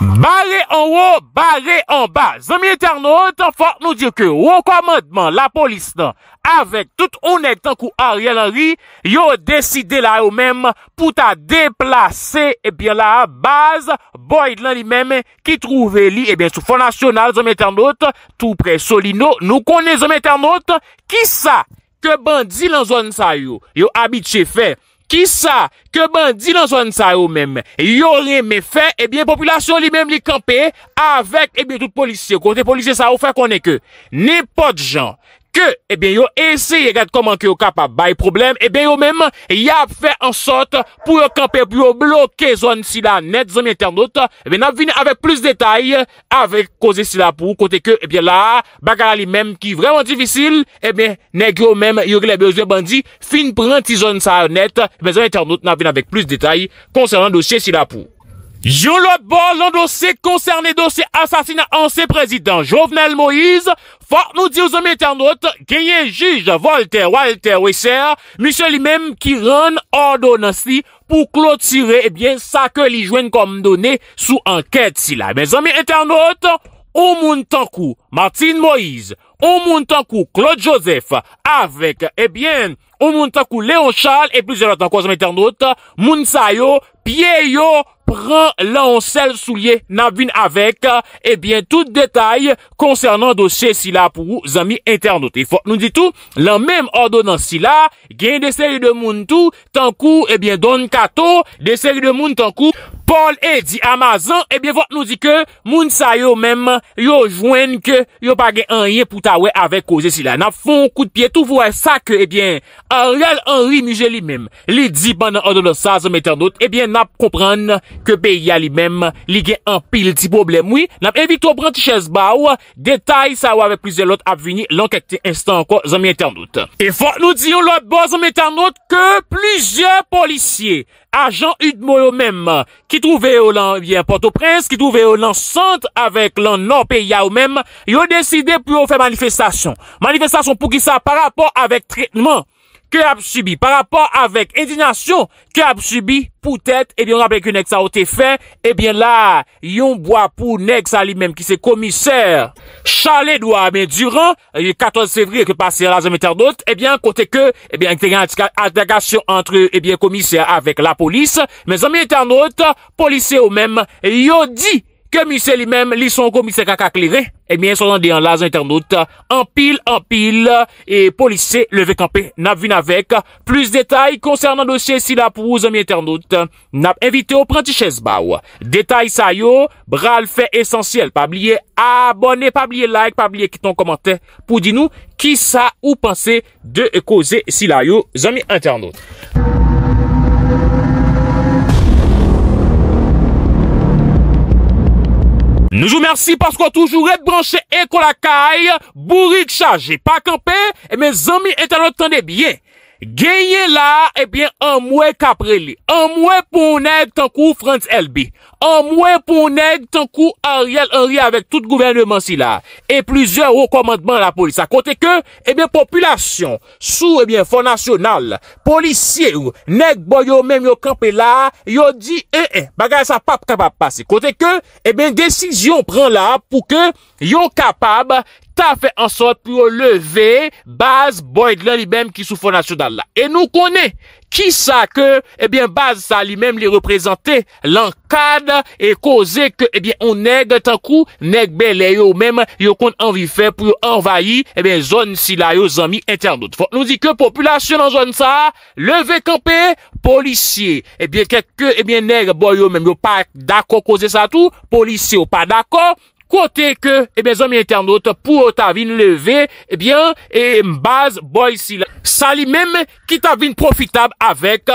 Barre an wou, barre an ba, zomi eternote, fòk nou dje ke wò komandman la polis nan, avèk tout onèk tan kou Ariel Henry, yo deside eh la yo mèm pou ta deplase ebyen la baz, boyd lan li mèm ki trouve li ebyen eh sou fonasyonal zomi eternote, tou pre soli nou, nou kone zomi eternote, ki sa ke bandi lan zon sa yo, yo abit chefe? Ki sa ke bandi nan zon sa ou menm? Yo li men fe, ebyen populasyon li menm li kampe, avek ebyen tout polisye. Kote polisye sa ou fe konen ke. Ne pot jan. ke ebyen eh yo eseye gade komanke yo ka pa bay problem, ebyen eh yo menm, e yap fe ansot, pou yo kampe bloke zon sila net, zon mi internet, ebyen eh ap vin avèk plus detay, avèk koze sila pou, kote ke ebyen la, baka la li menm ki vreman difisil, ebyen neg yo menm, yo ki le bezwe bandi, fin pranti zon sa net, ebyen zon internet, nap vin avèk plus detay, konseran doche sila pou. Jou lòt bon lòn dosè koncernè dosè asasina ansè prezident Jovenel Moïse, fòk nou di ou zomè eternote, genye jij Volter Walter Weiser, misè li mèm ki rèn ordonansi pou klo tire ebyen eh sa ke li jwen kom donè sou anket sila. Men zomè eternote, ou moun tankou Martin Moïse, ou moun tankou Claude Joseph, avèk ebyen eh ou moun tankou Léon Charles, e plus jè lòt tankou zomè eternote, moun sayo, pieyo, Pren lan sel soulye nan vin avek Ebyen eh tout detay Konsernan do se sila pou zami internet E fok nou di tou Lan menm ordo nan sila Gen de se li eh de moun tou Tankou ebyen don kato De se li de moun tankou Pol e di Amazon, ebyen eh vot nou di ke moun sa yo mem yo jwen ke yo pa gen anye pou ta we ave koze si la. Nap fon kou de pye tou vwe sa ke ebyen eh Ariel Henry Mugelli mem li di ban nan anon sa zanm etanout. Ebyen eh nap kompran ke beya li mem li gen an pil di problem. Moui, nap evitou bran ti ches bawa, detay sa we ave plizye lot ap vini lank ekte instan anko zanm etanout. E vot nou di yo lot bo zanm etanout ke plizye policye. ajan Utmoyo mem, ki touve yo lan, yon porto prens, ki touve yo lan sant, avek lan Norpeya yo mem, yo deside pou yo fe manifestasyon. Manifestasyon pou ki sa, par rapport avek tretenman, Par rapport avèk indignasyon ki ap subi pou tèt, ebyon eh apèk yon ek sa ote fè, ebyon eh la yon bwa pou nek sa li mèm ki se komiser chale dwa. Men duran, 14 eh, fevri ek pase la zemeter not, ebyon kote ke, ebyon ek te gen adagasyon antre komiser avèk la polis, men zemeter not, polise ou mèm yo di. Kè misè li mèm li son ko misè kakak lirè, e miè son nan diyan la zan internaut, anpil, anpil, e polise, leve kampè, nap vin avèk. Plus detay konsernan dosye si la pou zan miye internaut, nap invite ou pranti chè zbaw. Detay sa yo, bral fè esensyèl, pa blye abone, pa blye like, pa blye kiton komante, pou di nou ki sa ou panse de koze si la yo zan miye internaut. Nou jou mersi paskwa toujou rep branche ekon la kaye, bourri kcha, jy pa kampe, e men zami etan otan de bie. genye la ebyen an mwè kapreli, an mwè pou nèd tankou Frans Elby, an mwè pou nèd tankou Ariel Henry avèk tout gouvernement si la, e plüzyon ou komandman la polisa. Kote ke, ebyen populasyon sou ebyen fonasyonal, polisyè ou nèd boyo mèm yo kapè la, yo di e-e, eh, eh, bagay sa pap kapap pase. Kote ke, ebyen desisyon pran la pou ke yo kapab... ta fe ansot pou eh eh yo leve Baz Boyd lan li menm ki sou fonasyon dal la. E nou kone, kisa ke, ebyen, Baz sa li menm li represente lankad, e koze ke, ebyen, on neg tan kou, neg belen yo menm, yo kon anvi fe pou yo envayi, ebyen, eh zon si la yo zami internot. Fok nou di ke, populasyon an zon sa, leve kampè, polisye, ebyen, keke, ebyen, neg boy yo menm, yo pa dako koze sa tou, polisye yo pa dako, Kote ke, e eh ben, zom e internet, pou ou ta vin leve, e eh ben, e eh, mbaz, boy si la. Sa li menm, ki ta vin profitab avèk,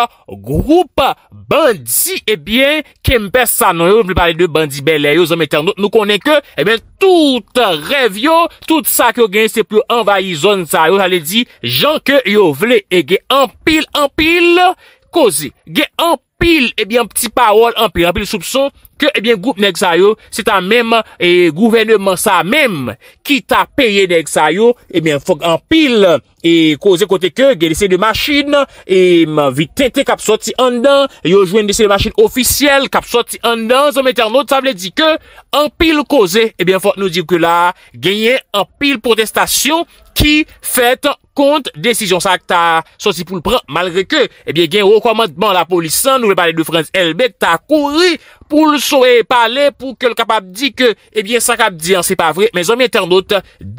group bandi, e ben, ke mbè sanon yo, mbè pale de bandi belè yo, zom e internet, nou konen ke, e ben, tout rev yo, tout sa ki yo gen se pou envayizon sa yo, sa le di, jan ke yo vle, e gen anpil, anpil, kozi, gen anpil. pil, ebyen, pti pawol, anpil, anpil soubson ke, ebyen, goup nèk sa yo, se eh ta mèm, e, gouvene man sa mèm, ki ta peye nèk sa yo, ebyen, fok anpil, e, koze kote ke, gen lise de machin, e, m avi tente kap soti an dan, yo jwen lise de machin ofisiel, kap soti an dan, zon mèter not, sa vle di ke, anpil koze, ebyen, fok nou di wke la, genye anpil protestasyon, ki fet kont desisyon, sa ak ta sosi pou l pran, malre ke, ebyen, gen yo komant ban la polisan nou pale de France. Elbet ta kouri pou l soye pale pou ke l kapap di ke, ebyen, sa kapap di an, se pa vre men zomi internet,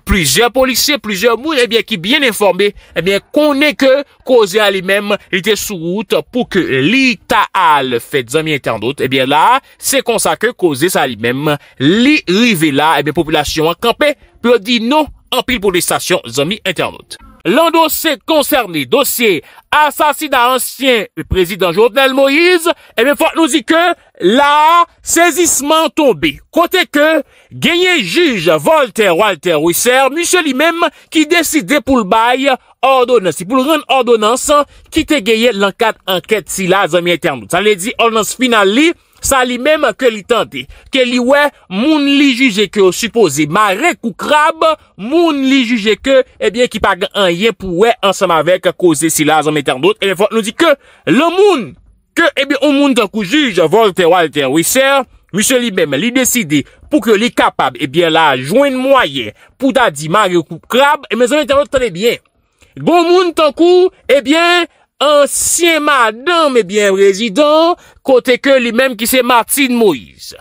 plizye polisye, plizye mouye, ebyen, ki byen informe ebyen, konen ke koze a li mem, li te sou route pou ke li ta al fet zomi internet, ebyen, la, se konsa ke koze sa li mem, li rive la, ebyen, eh populasyon an kampe non pou di nou, an pil pou li stasyon zomi internet. Lando se koncerni dosye asasina ansyen prezident Jovenel Moïse, e eh mwen fok nou zi ke la sezisman tombe. Kote ke genye juj Volter Walter Ouisser, mwen se li menm ki deside pou l'bay ordonans. Si pou lren ordonans, ki te genye lankat anket si la zami eternout. San li di ordons final li, Sa li menm ke li tante, ke li we moun li juje ke ou supose Marek ou Krab, moun li juje ke ebyen ki paga an yen pou we ansam avek koze sila zanm etan dote. E de fote nou di ke, le moun, ke ebyen o moun tankou juje, volte walte ou iser, mousse li menm li deside pou ke li kapab ebyen la jwen mwayen pou da di Marek ou Krab, ebyen zanm etan dote tante bien. Bo moun tankou, ebyen... ansyen madan me eh byen rezidant, kote ke li menm ki se Martin Moïse.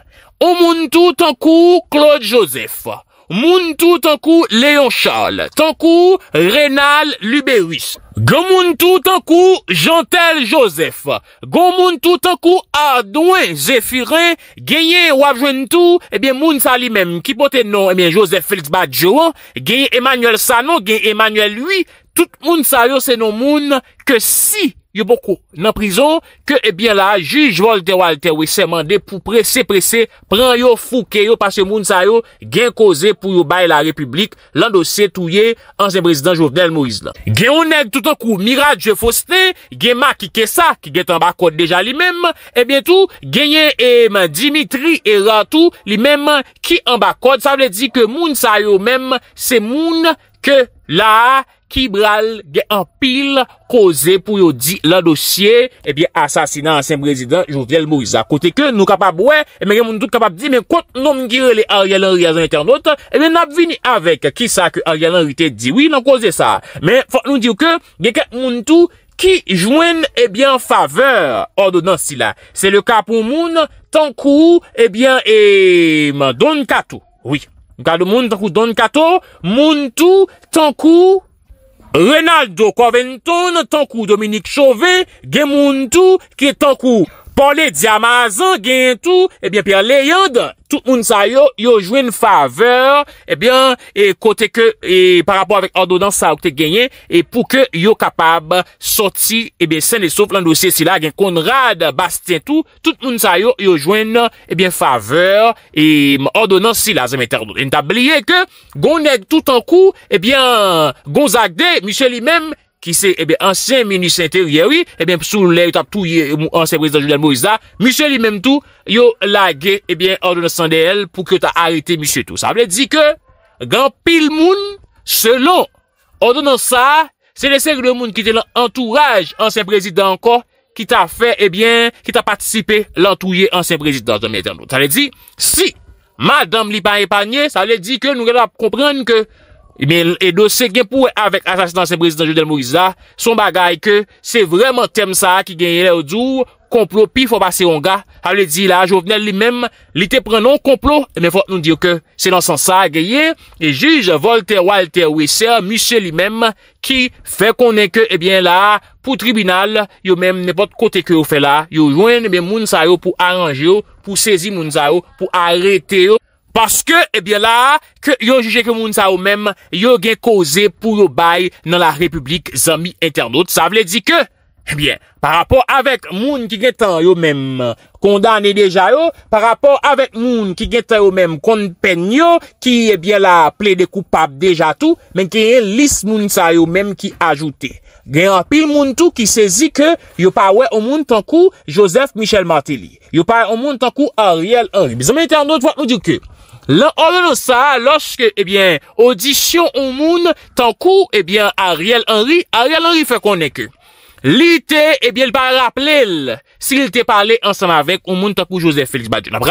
O moun tout an kou, Claude Joseph. Moun tou tankou Léon Charles, tankou Renal Lubewis, goun moun tou tankou Jantel Joseph, goun moun tou tankou Ardouin Zéfiré, geye wavjwen tou, ebyen moun sa li men, kipote nou, ebyen Joseph Filtzbadjouan, geye Emmanuel Sano, geye Emmanuel Louis, tout moun sa yo se nou moun ke si. yo bokou nan prizo, ke ebyen eh la, juj Volte-Volte we se mande pou prese-prese, pran yo fouke yo, pasye moun sa yo gen koze pou yo baye la republik, lan do se touye an se prezident Jovenel Moïse la. Gen ou ned tout an kou, mirad je foste, gen ma ki kesa, ki gen tan bakot deja li mem, ebyen eh tou, genye e eh, man Dimitri eran tou, li mem ki an bakot, sa vle di ke moun sa yo mem, se moun ke la a, ki bral gen an pil koze pou yo di la dosye e eh bie asasina ansem prezident Joviel Mouiza. Kote ke nou kapab we e eh mwen gen moun tout kapab di men kont nou mngire li a rialan riaz an internet, e eh men nap vini avek ki sa ke a rialan rite di. Oui nan koze sa. Men fok nou dir ke gen gen moun tout ki jwen e bie an faveur ordo nan sila. Se le ka pou moun tankou e bie e mwen don katou. Oui. Mwen ka do moun tankou don katou moun tout tankou RENALDO KOVENTON TANKOU DOMINIQUE CHAUVET GEMUNTOU KIE TANKOU Parle di Amazon, gen tou, ebyen, eh pier leyand, tout moun sa yo, yo jwen faveur, ebyen, eh e kote ke, e par rapport avik ordonans sa wote genyen, e pou ke yo kapab soti, ebyen, eh sen e souf lan dosye si la, gen Konrad, Bastien tou, tout moun sa yo, yo jwen, ebyen, faveur, e ordonans si la, zeme ter do. ki se, e bè, ansyen meni Saint-Héry, e bè, psoun lè, yo tap touye eh mou ansyen prezident Julien Moïsa, misè li mèm tou, yo lage, e bè, ordonne Sandel, pou ke ta arete misè tou. Sa vle di ke, gampil moun, selon ordonne sa, se le sèk de moun ki te l'entourage ansyen prezident ko, ki ta fè, e bè, ki ta patisipe l'entouye ansyen prezident. Sa vle di, si, madame li pa e panye, sa vle di ke nou gade a komprende ke, E do se genpou e avek asasinansen brezit anjou del Moriza, son bagay ke se vreman tem sa ki genye lè ou djou, komplo pi fò basè yon ga. A lè di la, jo vnen lè mèm, lè te pren non komplo, mè fò nou di yo ke, se nan san sa genye, e juj Volter Walter Weiser, misè lè mèm, ki fè konen ke, e bè la, pou tribunal, yo mèm nè pot kote kè ou fè la, yo jwen mè moun sa yo pou aranje yo, pou sezi moun sa yo, pou arete yo. Paske, ebyen eh la, ke eh yo juje ke eh moun sa yo mem, yo gen koze pou yo baye nan la Republik Zambi Internet. Sa vle di ke, ebyen, par rapport avek moun ki gen tan yo mem, kondane deja yo, par rapport avek moun ki gen tan yo mem, kond pen yo, ki ebyen la ple de koupap deja tou, men ki e lis moun sa yo mem ki ajoute. Gen apil moun tou ki sezi ke, yo pa wey o moun tan kou Joseph Michel Martelly, yo pa wey o moun tan kou Ariel Henry. Zambi Internet vat nou di ke, Lan oran an sa, loske, ebyen, eh audisyon ou moun tan kou, ebyen, eh Ariel Henry, Ariel Henry fè konen ke. Li te, ebyen, eh l pa rappele, si li te pale ansan avèk, ou moun tan kou Joseph Félix Badiou.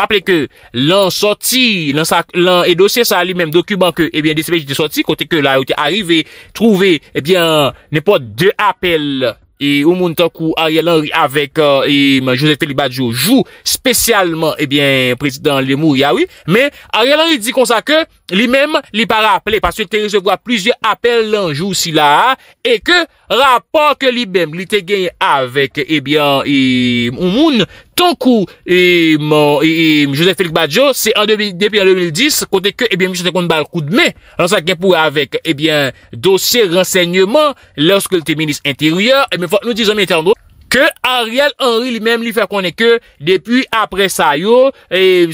E Oumou Ntokou, Ariel Henry Avèk, uh, e Joseph Felibadjo Jou spesyalman, ebyen eh Prezident Lemou, ya ah oui Mè, Ariel Henry di konsa kè Li mèm li pa rappelè, paswè te risevwa plizye apel lanjou si la, e ke rapport ke li mèm li te genye avèk, ebyan, ou e, moun, tonkou, e, mou, e, e, Joseph Félix Badiou, se depi an 2010, kote ke, ebyan, miso te kont bal kou d'mè, an sa ke pou avèk, ebyan, dosye rensegnèman, lòske te menis intèryè, e mè e fò, nou dizon mè tèndro, ke Ariel Henry li mèm li fè konèkè depi apre sa yo,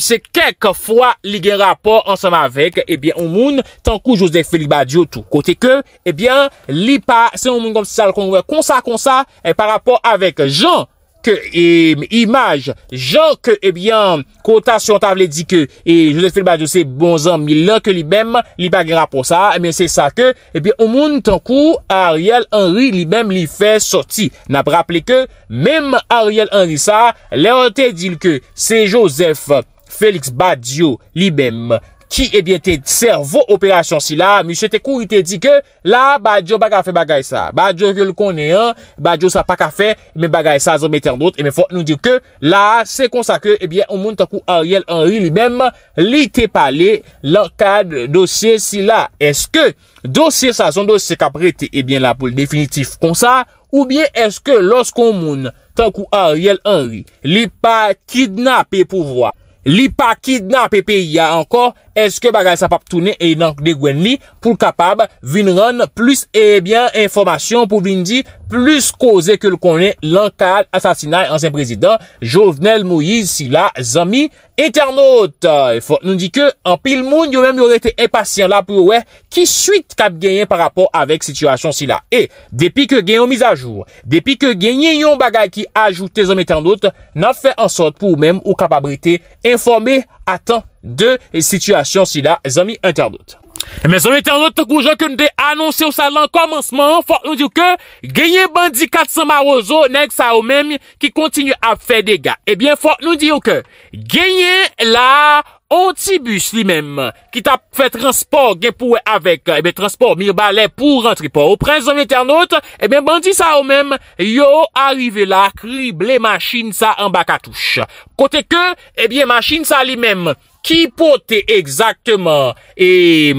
se kek fwa li gen rapor ansèm avèk, ebyen, eh ou moun, tankou Josef Félix Badiotou, kote ke, ebyen, eh li pa, se ou moun kom se sal konwè, konsa konsa, par rapor avèk Jean, E, imaj, jok ebyan, eh kota syon table di ke e Josephine Badiou se bon zan milan ke li bem, li bagera pou sa ebyan eh se sa ke, ebyan eh ou moun tankou, Ariel Henry li bem li fe sorti, nabraple ke mem Ariel Henry sa le ante di ke, se Joseph Felix Badiou li bem ki ebyen eh te servo operasyon si la, mi se te kou yi te di ke, la, ba, diyo baga fe bagay sa, ba, diyo yi l konen, ba, diyo sa pa ka fe, mi bagay sa zon meten dout, e mi fò nou di ke, la, se konsa ke, ebyen, eh ou moun tankou Ariel Henry li men, li te pale lankad dosye si la, eske, dosye sa zon dosye ka prete, ebyen, eh la pou l definitif konsa, oubyen, eske, loskou moun, tankou Ariel Henry, li pa kidnap e pou vwa, Li pa kid nan e PPIA ankon, eske bagal sa pap toune e nan kde gwen li, pou kapab vin ron plus e bien informasyon pou vin di plus koze ke l konen lankan asasinay an sen prezident Jovenel Moïse Sila Zami Eternote. Fote nou di ke, an pil moun yo mem yon ete epasyen la pou we ki suite kap genyen par rapport avek situasyon Sila. E, depi ke genyen yon mizajour, depi ke genyen yon bagay ki ajoute Zami Eternote, nan fe ansot pou ou mem ou kapabrite informe atan. de situasyon si la zami internaut. E eh ben zami internaut, takou jok nou de anonsi ou sa lan koumanseman, fok nou di ou ke, genye bandi 400 marouzo, nek sa ou mem, ki kontinu a fe dega. E eh ben fok nou di ou ke, genye la otibus li mem, ki ta fe transport gen pou e avek, e eh ben transport, mi balè pou rentri pou. Ou prez zami internaut, e ben bandi sa ou mem, yo arive la, krib le maschin sa an baka touche. Kote ke, e ben maschin sa li mem, ki pote exaktman 18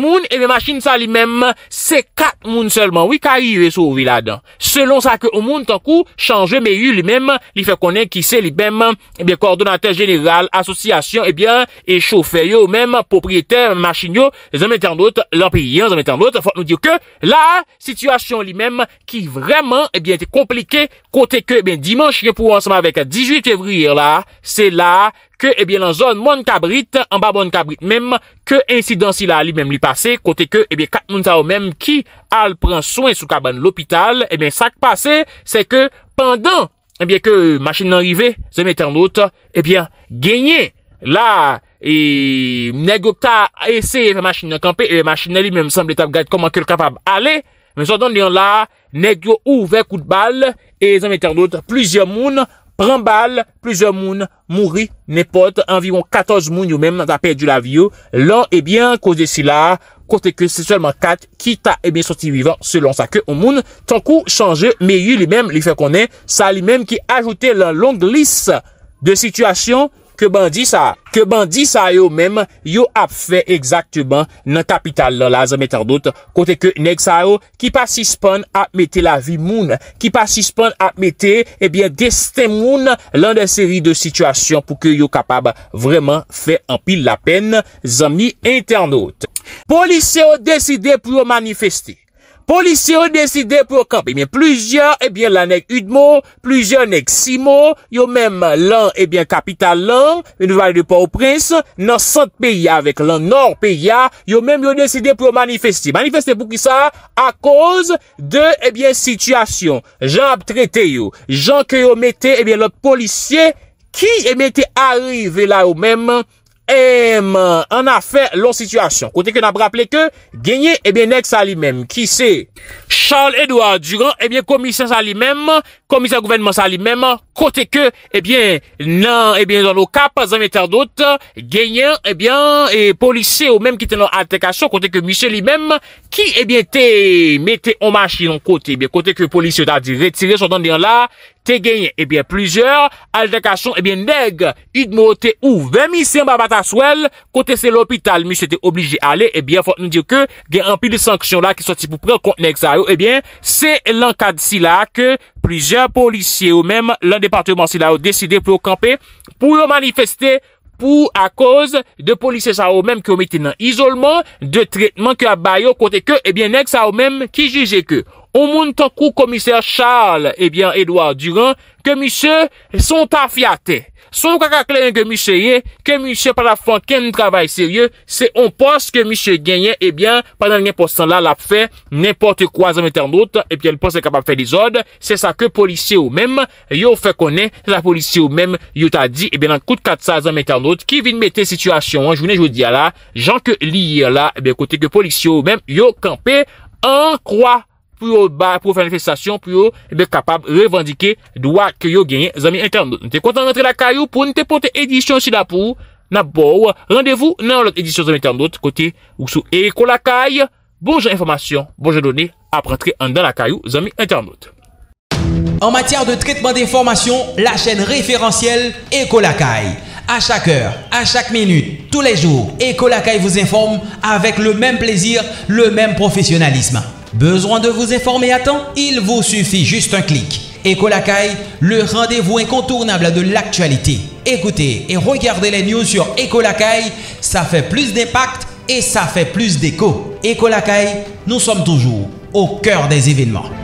moun, e me machin sa li mem, se 4 moun selman, wik a yu e sou vi la dan. Selon sa ke ou moun tankou, chanje me yu li mem, li fe konen ki se li bem, e bie kordonate general, asosyasyon, e bie e choufe yo, ou mem, popriyete, machin yo, zanmete an lot, lanpye yon, zanmete an lot, fote nou diyo ke, la, sitwasyon li mem, ki vreman, e bie te komplike, kote ke, e bie dimanche, yon pou ansama vek 18 februyir la, se la ke ebyen eh lan zon moun kabrit, an ba moun kabrit mem, ke insidansi la li mem li pase, kote ke ebyen kat moun ta ou mem ki al pran soyn sou kaban l'opital, ebyen sa k pase, se ke pandan ebyen ke machin nan rive, zan metan lout, ebyen genye la, e negyo ta ese yon machin nan kampe, e machin nan li mem san ble tab gade koman ke l kapab ale, men so don li an la, negyo ouve kout bal, e zan metan lout, plizyon moun, Pren bal, plezyon moun mouri, nepot, anvibon 14 moun yo men nan tapè di la viyo. Lan, ebyen, kouze si la, kote ke se sèlman 4, ki ta ebyen soti vivan selon sa ke ou moun. Ton kou chanje, me yu li men li fè konen, sa li men ki ajoute lan long glis de situasyon. Ke bandi sa, ke bandi sa yo mèm, yo ap fè ekzaktèban nan kapital nan la zanmetan dot, kote ke nek sa yo, ki pa sispon ap metè la vi moun, ki pa sispon ap metè, ebyen, eh gestè moun lan den seri de situasyon pou ke yo kapab vreman fè an pil la pen, zanmi internet. Polis se o deside pou yo manifesti. Polisye ou deside pou kap, ebyen, plujan, ebyen, eh la nek yudmo, plujan nek simo, yo menm lan, ebyen, eh kapital lan, yon valide pou prins, nan sot peya, vek lan nor peya, yo menm yo deside pou manifesti. Manifeste pou ki sa, a koz de, ebyen, sityasyon. Jan ap trete yo, jan ke yo mette, ebyen, eh la polisye ki emete arive la ou menm, Eman, an a fe lon situasyon Kote ke nan praple ke Genye, ebyen eh next sa li men Ki se Charles Edouard Durant, ebyen eh komise sa li men komise gouvenman sa li mem, kote ke ebyen eh nan, ebyen eh dan nou kap zanmeter eh dot, genyen ebyen, polise ou mem ki tenon alterkasyon, kote ke misye li mem ki, ebyen, te mette omashi non kote, ebyen, kote ke polise ta di retire son dan diyan la, te genyen ebyen, plizeur, alterkasyon, ebyen neg, idmote ou ve misyen babata swel, kote se l'hopital, misye te oblige ale, ebyen, fote nou diyo ke, gen anpi de sanksyon la ki soti pou pre, kont neg sa yo, ebyen, se lankad si la, ke Plizèr polisye ou mèm lan departement si la ou deside pou yo kampe pou yo manifeste pou a koz de polisye sa ou mèm ki ou mette nan isolman de tretman ki a bayo kote ke ebyen nek sa ou mèm ki jize ke. Ou moun tankou komisèr Charles Edouard eh Durand ke misè son ta fiatè. Sou nou kaka kleren ke miche ye, ke miche par la fond, ken nou travay serye, se on pos ke miche genye, ebyen, eh pandan yon postan la, la fe, n'importe kwa zanm etan not, ebyen, eh pos se kapap fe dizod, se sa ke polisye ou men, yo fe konen, se sa polisye ou men, yo ta di, ebyen, an koute 400 zanm etan not, ki vin mette situasyon, an jounen jou diya la, jan ke liye la, ebyen, eh kote ke polisye ou men, yo kampe an kwa zanm. pour pour manifestation pour être eh capable de revendiquer droit que yo gagné amis internautes. T'es content rentrer la caillou pour une porter édition sur la pour n'a rendez-vous dans l'autre édition amis internautes côté ou sous Eco la caille. Bonjour information, bonjour données après entrer dans la caillou amis internautes. En matière de traitement d'informations, la chaîne référentielle Ecolacay. À chaque heure, à chaque minute, tous les jours, Ecolacay vous informe avec le même plaisir, le même professionnalisme. Besoin de vous informer à temps Il vous suffit juste un clic. Ecolakai, le rendez-vous incontournable de l'actualité. Écoutez et regardez les news sur Ecolakai, ça fait plus d'impact et ça fait plus d'écho. Ecolakai, nous sommes toujours au cœur des événements.